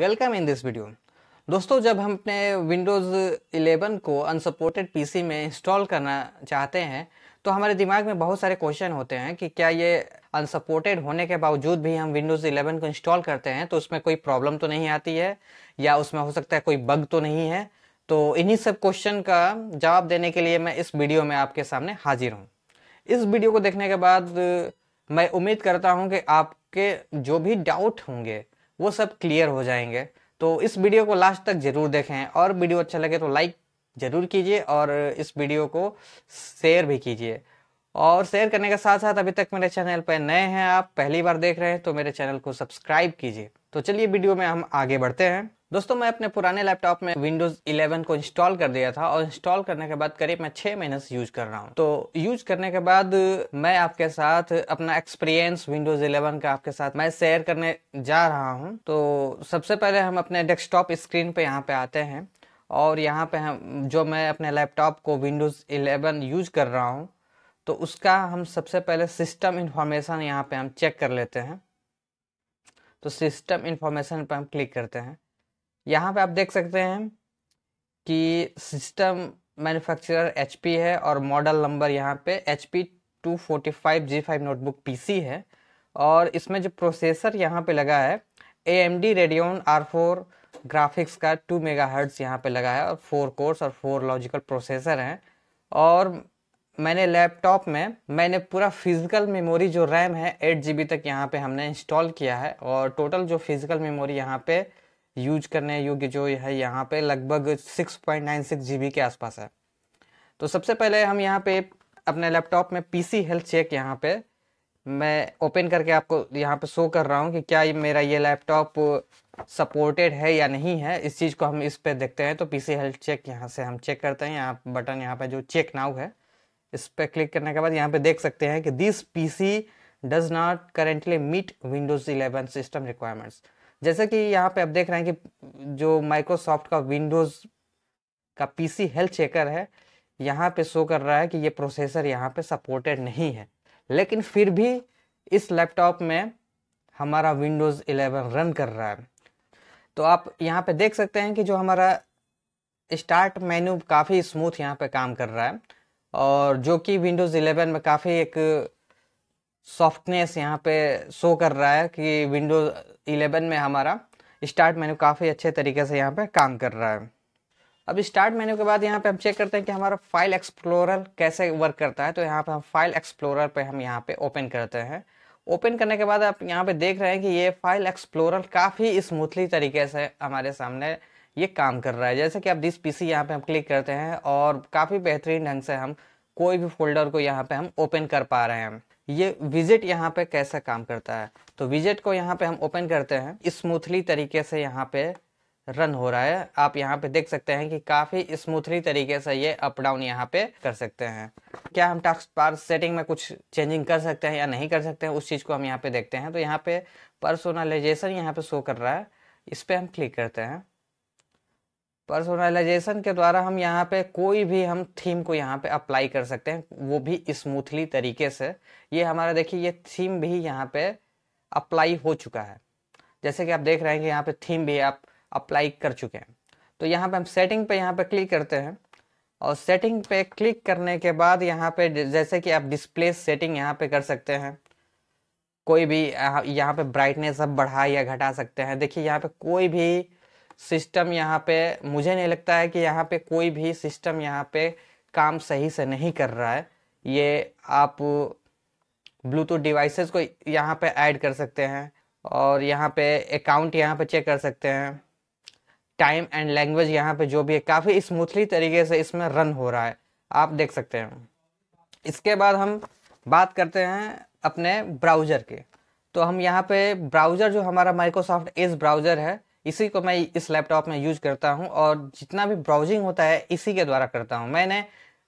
Welcome in this video दोस्तों जब हम अपने विंडोज़ 11 को अनसपोर्टेड पीसी में इंस्टॉल करना चाहते हैं तो हमारे दिमाग में बहुत सारे क्वेश्चन होते हैं कि क्या ये अनसपोर्टेड होने के बावजूद भी हम विंडोज़ 11 को इंस्टॉल करते हैं तो उसमें कोई प्रॉब्लम तो नहीं आती है या उसमें हो सकता है कोई बग तो नहीं है तो इन्हीं सब क्वेश्चन का जवाब देने के लिए मैं इस वीडियो में आपके सामने हाजिर हूँ इस वीडियो को देखने के बाद मैं उम्मीद करता हूँ कि आपके जो भी डाउट होंगे वो सब क्लियर हो जाएंगे तो इस वीडियो को लास्ट तक ज़रूर देखें और वीडियो अच्छा लगे तो लाइक ज़रूर कीजिए और इस वीडियो को शेयर भी कीजिए और शेयर करने के साथ साथ अभी तक मेरे चैनल पर नए हैं आप पहली बार देख रहे हैं तो मेरे चैनल को सब्सक्राइब कीजिए तो चलिए वीडियो में हम आगे बढ़ते हैं दोस्तों मैं अपने पुराने लैपटॉप में विंडोज 11 को इंस्टॉल कर दिया था और इंस्टॉल करने के बाद करीब मैं छः महीने से यूज कर रहा हूँ तो यूज करने के बाद मैं आपके साथ अपना एक्सपीरियंस विंडोज 11 का आपके साथ मैं शेयर करने जा रहा हूँ तो सबसे पहले हम अपने डेस्कटॉप स्क्रीन पे यहाँ पे आते हैं और यहाँ पे हम जो मैं अपने लैपटॉप को विंडोज इलेवन यूज कर रहा हूँ तो उसका हम सबसे पहले सिस्टम इन्फॉर्मेशन यहाँ पे हम चेक कर लेते हैं तो सिस्टम इन्फॉर्मेशन पर हम क्लिक करते हैं यहाँ पे आप देख सकते हैं कि सिस्टम मैन्युफैक्चरर एच है और मॉडल नंबर यहाँ पे H P two five G five notebook P है और इसमें जो प्रोसेसर यहाँ पे लगा है A M D Radeon R four graphics का टू मेगा हर्ट्स यहाँ पर लगा है और फोर कोर्स और फोर लॉजिकल प्रोसेसर हैं और मैंने लैपटॉप में मैंने पूरा फिज़िकल मेमोरी जो रैम है एट जी तक यहाँ पे हमने इंस्टॉल किया है और टोटल जो फिज़िकल मेमोरी यहाँ पे यूज करने योग्य जो है यहाँ पे लगभग 6.96 जीबी के आसपास है तो सबसे पहले हम यहाँ पे अपने लैपटॉप में पीसी हेल्थ चेक यहाँ पे मैं ओपन करके आपको यहाँ पे शो कर रहा हूँ कि क्या मेरा ये लैपटॉप सपोर्टेड है या नहीं है इस चीज़ को हम इस पर देखते हैं तो पीसी हेल्थ चेक यहाँ से हम चेक करते हैं यहाँ बटन यहाँ पे जो चेक नाउ है इस पर क्लिक करने के बाद यहाँ पे देख सकते हैं कि this PC does not currently meet Windows 11 system requirements जैसे कि यहाँ पे आप देख रहे हैं कि जो माइक्रोसॉफ्ट का विंडोज़ का पीसी हेल्थ चेकर है यहाँ पे शो कर रहा है कि ये प्रोसेसर यहाँ पे सपोर्टेड नहीं है लेकिन फिर भी इस लैपटॉप में हमारा विंडोज़ 11 रन कर रहा है तो आप यहाँ पे देख सकते हैं कि जो हमारा स्टार्ट मेन्यू काफ़ी स्मूथ यहाँ पे काम कर रहा है और जो कि विंडोज़ 11 में काफ़ी एक सॉफ्टनेस यहाँ पे शो कर रहा है कि विंडोज़ 11 में हमारा स्टार्ट मेन्यू काफ़ी अच्छे तरीके से यहाँ पे काम कर रहा है अब स्टार्ट मेन्यू के बाद यहाँ पे हम चेक करते हैं कि हमारा फाइल एक्सप्लोरर कैसे वर्क करता है तो यहाँ पे हम फाइल एक्सप्लोरर पे हम यहाँ पे ओपन करते हैं ओपन करने के बाद आप यहाँ पे देख रहे हैं कि ये फाइल एक्सप्लोरर काफ़ी स्मूथली तरीके से हमारे सामने ये काम कर रहा है जैसे कि आप दिस पी सी यहाँ पर हम क्लिक करते हैं और काफ़ी बेहतरीन ढंग से हम कोई भी फोल्डर को यहाँ पर हम ओपन कर पा रहे हैं ये विजिट यहाँ पे कैसे काम करता है तो विजिट को यहाँ पे हम ओपन करते हैं स्मूथली तरीके से यहाँ पे रन हो रहा है आप यहाँ पे देख सकते हैं कि काफ़ी स्मूथली तरीके से ये अप डाउन यहाँ पे कर सकते हैं क्या हम टास्क पार सेटिंग में कुछ चेंजिंग कर सकते हैं या नहीं कर सकते हैं उस चीज़ को हम यहाँ पे देखते हैं तो यहाँ पे पर्सोनलाइजेशन यहाँ पे शो कर रहा है इस पर हम क्लिक करते हैं पर्सोनलाइजेशन के द्वारा हम यहाँ पे कोई भी हम थीम को यहाँ पे अप्लाई कर सकते हैं वो भी स्मूथली तरीके से ये हमारा देखिए ये थीम भी यहाँ पे अप्लाई हो चुका है जैसे कि आप देख रहे हैं कि यहाँ पे थीम भी आप अप्लाई कर चुके हैं तो यहाँ पे हम सेटिंग पे यहाँ पे क्लिक करते हैं और सेटिंग पे क्लिक करने के बाद यहाँ पे जैसे कि आप डिस्प्ले सेटिंग यहाँ पे कर सकते हैं कोई भी यहाँ पे ब्राइटनेस आप बढ़ा या घटा सकते हैं देखिए यहाँ पे कोई भी सिस्टम यहाँ पे मुझे नहीं लगता है कि यहाँ पे कोई भी सिस्टम यहाँ पे काम सही से नहीं कर रहा है ये आप ब्लूटूथ डिवाइसेस को यहाँ पे ऐड कर सकते हैं और यहाँ पे अकाउंट यहाँ पे चेक कर सकते हैं टाइम एंड लैंग्वेज यहाँ पे जो भी है काफ़ी स्मूथली तरीके से इसमें रन हो रहा है आप देख सकते हैं इसके बाद हम बात करते हैं अपने ब्राउज़र के तो हम यहाँ पे ब्राउज़र जो हमारा माइक्रोसॉफ्ट एज ब्राउज़र है इसी को मैं इस लैपटॉप में यूज करता हूँ और जितना भी ब्राउजिंग होता है इसी के द्वारा करता हूँ मैंने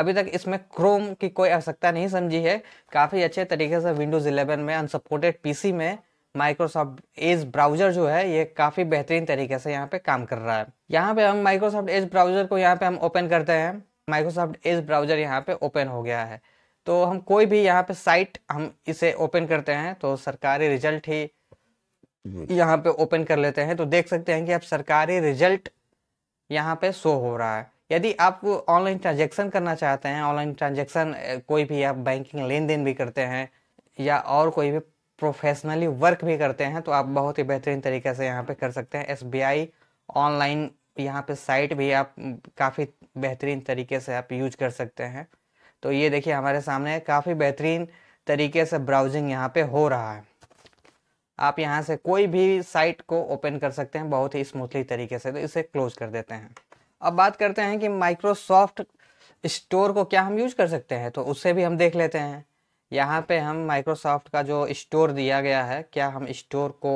अभी तक इसमें क्रोम की कोई आवश्यकता नहीं समझी है काफ़ी अच्छे तरीके से विंडोज़ 11 में अनसपोर्टेड पीसी में माइक्रोसॉफ्ट एज ब्राउजर जो है ये काफ़ी बेहतरीन तरीके से यहाँ पे काम कर रहा है यहाँ पे हम माइक्रोसॉफ्ट एज ब्राउजर को यहाँ पे हम ओपन करते हैं माइक्रोसॉफ्ट एज ब्राउजर यहाँ पे ओपन हो गया है तो हम कोई भी यहाँ पे साइट हम इसे ओपन करते हैं तो सरकारी रिजल्ट ही हम्म। यहाँ पे ओपन कर लेते हैं तो देख सकते हैं कि आप सरकारी रिजल्ट यहाँ पे शो हो रहा है यदि आप ऑनलाइन ट्रांजेक्शन करना चाहते हैं ऑनलाइन ट्रांजेक्शन कोई भी आप बैंकिंग लेन देन भी करते हैं या और कोई भी प्रोफेशनली वर्क भी करते हैं तो आप बहुत ही बेहतरीन तरीके से यहाँ पे कर सकते हैं एस ऑनलाइन यहाँ पे साइट भी आप काफ़ी बेहतरीन तरीके से आप यूज कर सकते हैं तो ये देखिए हमारे सामने काफ़ी बेहतरीन तरीके से ब्राउजिंग यहाँ पे हो रहा है आप यहाँ से कोई भी साइट को ओपन कर सकते हैं बहुत ही स्मूथली तरीके से तो इसे क्लोज कर देते हैं अब बात करते हैं कि माइक्रोसॉफ्ट स्टोर को क्या हम यूज कर सकते हैं तो उससे भी हम देख लेते हैं यहाँ पे हम माइक्रोसॉफ्ट का जो स्टोर दिया गया है क्या हम स्टोर को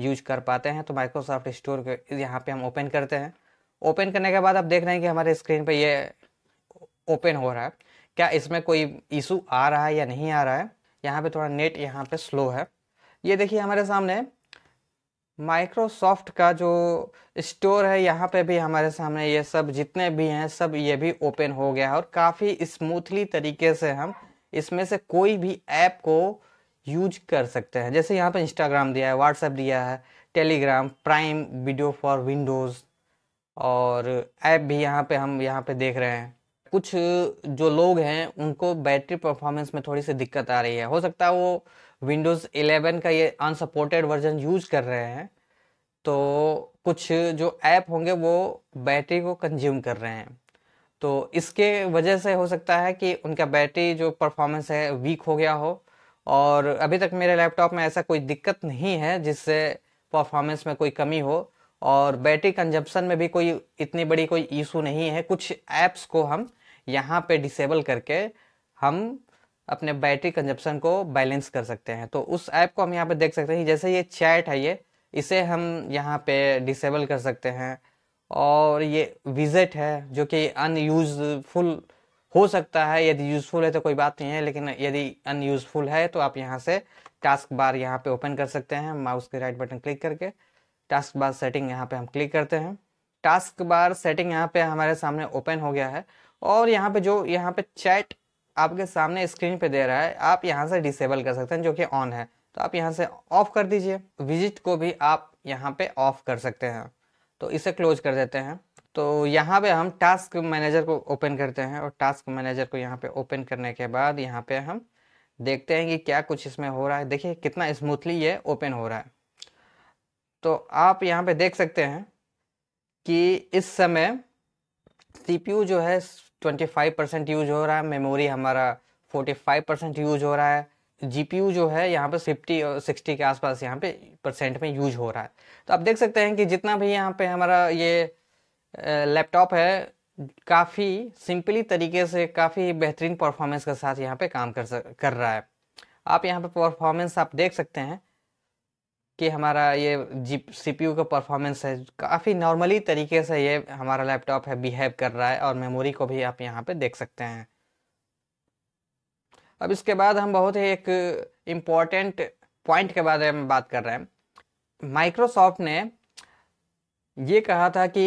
यूज कर पाते हैं तो माइक्रोसॉफ्ट स्टोर को यहाँ पे हम ओपन करते हैं ओपन करने के बाद आप देख रहे हैं कि हमारे स्क्रीन पे ये ओपन हो रहा है क्या इसमें कोई इशू आ रहा है या नहीं आ रहा है यहाँ पे थोड़ा नेट यहाँ पे स्लो है ये देखिए हमारे सामने माइक्रोसॉफ्ट का जो स्टोर है यहाँ पे भी हमारे सामने ये सब जितने भी हैं सब ये भी ओपन हो गया है और काफ़ी स्मूथली तरीके से हम इसमें से कोई भी ऐप को यूज कर सकते हैं जैसे यहाँ पे इंस्टाग्राम दिया है व्हाट्सएप दिया है Telegram Prime Video for Windows और ऐप भी यहाँ पे हम यहाँ पे देख रहे हैं कुछ जो लोग हैं उनको बैटरी परफॉर्मेंस में थोड़ी सी दिक्कत आ रही है हो सकता है वो विंडोज़ एलेवन का ये अनसपोर्टेड वर्जन यूज़ कर रहे हैं तो कुछ जो ऐप होंगे वो बैटरी को कंज्यूम कर रहे हैं तो इसके वजह से हो सकता है कि उनका बैटरी जो परफॉर्मेंस है वीक हो गया हो और अभी तक मेरे लैपटॉप में ऐसा कोई दिक्कत नहीं है जिससे परफॉर्मेंस में कोई कमी हो और बैटरी कंजप्शन में भी कोई इतनी बड़ी कोई इशू नहीं है कुछ ऐप्स को हम यहाँ पे डिसेबल करके हम अपने बैटरी कंजप्शन को बैलेंस कर सकते हैं तो उस ऐप को हम यहाँ पे देख सकते हैं जैसे ये चैट है ये इसे हम यहाँ पे डिसेबल कर सकते हैं और ये विजिट है जो कि अनयूजफुल हो सकता है यदि यूज़फुल है तो कोई बात नहीं है लेकिन यदि अनयूज़फुल है तो आप यहाँ से टास्क बार यहाँ पे ओपन कर सकते हैं माउस के राइट बटन क्लिक करके टास्क बार सेटिंग यहाँ पे हम क्लिक करते हैं टास्क बार सेटिंग यहाँ पे हमारे सामने ओपन हो गया है और यहाँ पे जो यहाँ पे चैट आपके सामने स्क्रीन पे दे रहा है आप यहाँ से डिसेबल कर सकते हैं जो कि ऑन है तो आप यहाँ से ऑफ कर दीजिए विजिट को भी आप यहाँ पे ऑफ कर सकते हैं तो इसे क्लोज कर देते हैं तो यहाँ पे हम टास्क मैनेजर को ओपन करते हैं और टास्क मैनेजर को यहाँ पे ओपन करने के बाद यहाँ पे हम देखते हैं कि क्या कुछ इसमें हो रहा है देखिए कितना स्मूथली ये ओपन हो रहा है तो आप यहाँ पे देख सकते हैं कि इस समय सीपीयू जो है ट्वेंटी फाइव परसेंट यूज हो रहा है मेमोरी हमारा फोर्टी फाइव परसेंट यूज हो रहा है जीपीयू जो है यहाँ पे फिफ्टी और सिक्सटी के आसपास यहाँ पे परसेंट में यूज हो रहा है तो आप देख सकते हैं कि जितना भी यहाँ पे हमारा ये लैपटॉप uh, है काफ़ी सिंपली तरीके से काफ़ी बेहतरीन परफॉर्मेंस के साथ यहाँ पे काम कर कर रहा है आप यहाँ पे परफॉर्मेंस आप देख सकते हैं कि हमारा ये जी सी का परफॉर्मेंस है काफ़ी नॉर्मली तरीके से ये हमारा लैपटॉप है बिहेव कर रहा है और मेमोरी को भी आप यहाँ पे देख सकते हैं अब इसके बाद हम बहुत ही एक इम्पॉर्टेंट पॉइंट के बारे में बात कर रहे हैं माइक्रोसॉफ्ट ने ये कहा था कि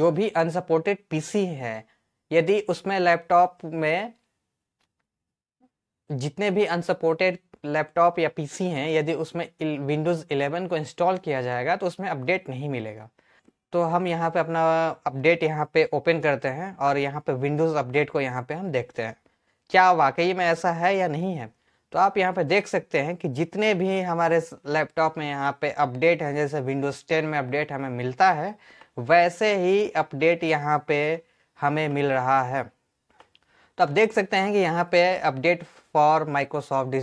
जो भी अनसपोर्टेड पीसी है यदि उसमें लैपटॉप में जितने भी अनसपोर्टेड लैपटॉप या पीसी हैं यदि उसमें विंडोज़ 11 को इंस्टॉल किया जाएगा तो उसमें अपडेट नहीं मिलेगा तो हम यहाँ पे अपना अपडेट यहाँ पे ओपन करते हैं और यहाँ पे विंडोज़ अपडेट को यहाँ पे हम देखते हैं क्या वाकई में ऐसा है या नहीं है तो आप यहाँ पे देख सकते हैं कि जितने भी हमारे लैपटॉप में यहाँ पे अपडेट हैं जैसे विंडोज़ टेन में अपडेट हमें मिलता है वैसे ही अपडेट यहाँ पे हमें मिल रहा है तो आप देख सकते हैं कि यहाँ पे update for Microsoft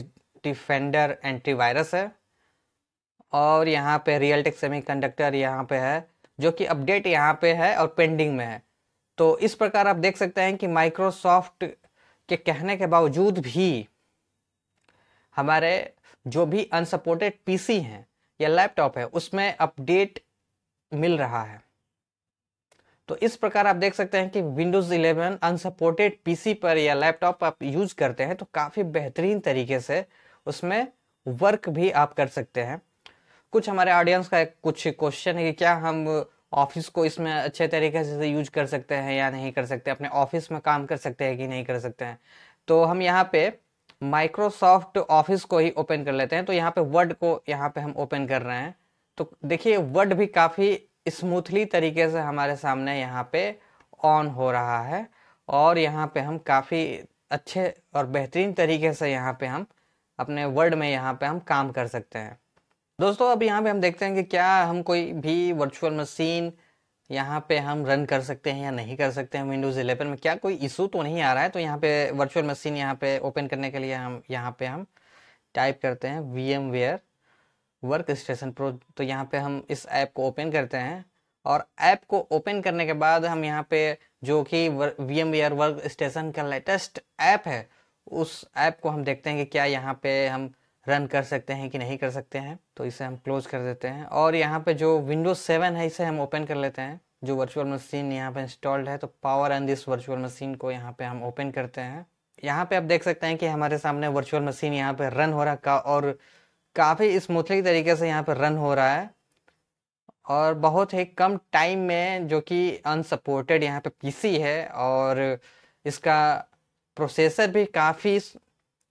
Defender antivirus है और यहाँ पे रियलटेक सेमीकंडक्टर यहाँ पे है जो कि अपडेट यहाँ पे है और पेंडिंग में है तो इस प्रकार आप देख सकते हैं कि माइक्रोसॉफ्ट के कहने के बावजूद भी हमारे जो भी अनसपोर्टेड पीसी हैं या लैपटॉप है उसमें अपडेट मिल रहा है तो इस प्रकार आप देख सकते हैं कि विंडोज़ 11 अनसपोर्टेड पीसी पर या लैपटॉप आप यूज़ करते हैं तो काफ़ी बेहतरीन तरीके से उसमें वर्क भी आप कर सकते हैं कुछ हमारे ऑडियंस का कुछ क्वेश्चन है कि क्या हम ऑफिस को इसमें अच्छे तरीके से यूज कर सकते हैं या नहीं कर सकते अपने ऑफिस में काम कर सकते हैं कि नहीं कर सकते हैं तो हम यहाँ पे माइक्रोसॉफ्ट ऑफिस को ही ओपन कर लेते हैं तो यहाँ पे वर्ड को यहाँ पे हम ओपन कर रहे हैं तो देखिए वर्ड भी काफ़ी स्मूथली तरीके से हमारे सामने यहाँ पे ऑन हो रहा है और यहाँ पे हम काफ़ी अच्छे और बेहतरीन तरीके से यहाँ पे हम अपने वर्ड में यहाँ पे हम काम कर सकते हैं दोस्तों अब यहाँ पे हम देखते हैं कि क्या हम कोई भी वर्चुअल मशीन यहाँ पे हम रन कर सकते हैं या नहीं कर सकते हैं विंडोज़ इलेवन में क्या कोई इशू तो नहीं आ रहा है तो यहाँ पे वर्चुअल मशीन यहाँ पे ओपन करने के लिए हम यहाँ पे हम टाइप करते हैं V M ware workstation pro तो यहाँ पे हम इस ऐप को ओपन करते हैं और ऐप को ओपन करने के बाद हम यहाँ पे जो कि V M ware workstation का लेटेस्ट ऐप है उस ऐप को हम देखते हैं कि क्या यहाँ पे हम रन कर सकते हैं कि नहीं कर सकते हैं तो इसे हम क्लोज कर देते हैं और यहाँ पे जो विंडोज सेवन है इसे हम ओपन कर लेते हैं जो वर्चुअल मशीन यहाँ पे इंस्टॉल्ड है तो power and this virtual machine को यहाँ पे हम ओपन करते हैं यहाँ पे आप देख सकते हैं कि हमारे सामने वर्चुअल मशीन यहाँ पे रन हो रहा का और काफ़ी स्मूथली तरीके से यहाँ पे रन हो रहा है और बहुत ही कम टाइम में जो कि अनसपोर्टेड यहाँ पे पीसी है और इसका प्रोसेसर भी काफ़ी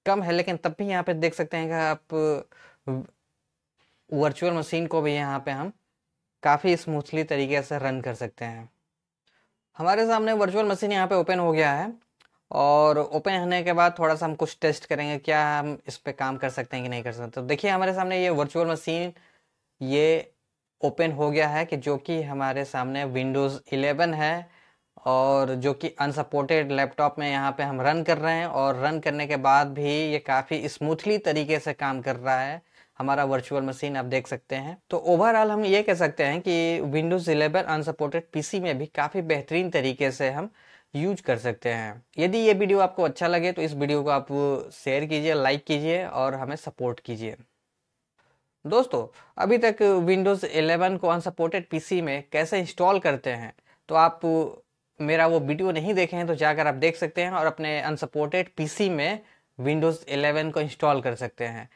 कम है लेकिन तब भी यहाँ पे देख सकते हैं कि आप वर्चुअल मशीन को भी यहाँ पे हम काफ़ी स्मूथली तरीके से रन कर सकते हैं हमारे सामने वर्चुअल मशीन यहाँ पे ओपन हो गया है और ओपन होने के बाद थोड़ा सा हम कुछ टेस्ट करेंगे क्या हम इस पर काम कर सकते हैं कि नहीं कर सकते तो देखिए हमारे सामने ये वर्चुअल मशीन ये ओपन हो गया है कि जो कि हमारे सामने विंडोज़ इलेवन है और जो कि अनसपोर्टेड लैपटॉप में यहाँ पे हम रन कर रहे हैं और रन करने के बाद भी ये काफ़ी स्मूथली तरीके से काम कर रहा है हमारा वर्चुअल मशीन आप देख सकते हैं तो ओवरऑल हम ये कह सकते हैं कि विंडोज़ इलेवन अनसपोर्टेड पीसी में भी काफ़ी बेहतरीन तरीके से हम यूज कर सकते हैं यदि ये वीडियो आपको अच्छा लगे तो इस वीडियो को आप शेयर कीजिए लाइक कीजिए और हमें सपोर्ट कीजिए दोस्तों अभी तक विंडोज़ 11 को अनसपोर्टेड पीसी में कैसे इंस्टॉल करते हैं तो आप मेरा वो वीडियो नहीं देखे हैं तो जाकर आप देख सकते हैं और अपने अनसपोर्टेड पीसी में विंडोज़ 11 को इंस्टॉल कर सकते हैं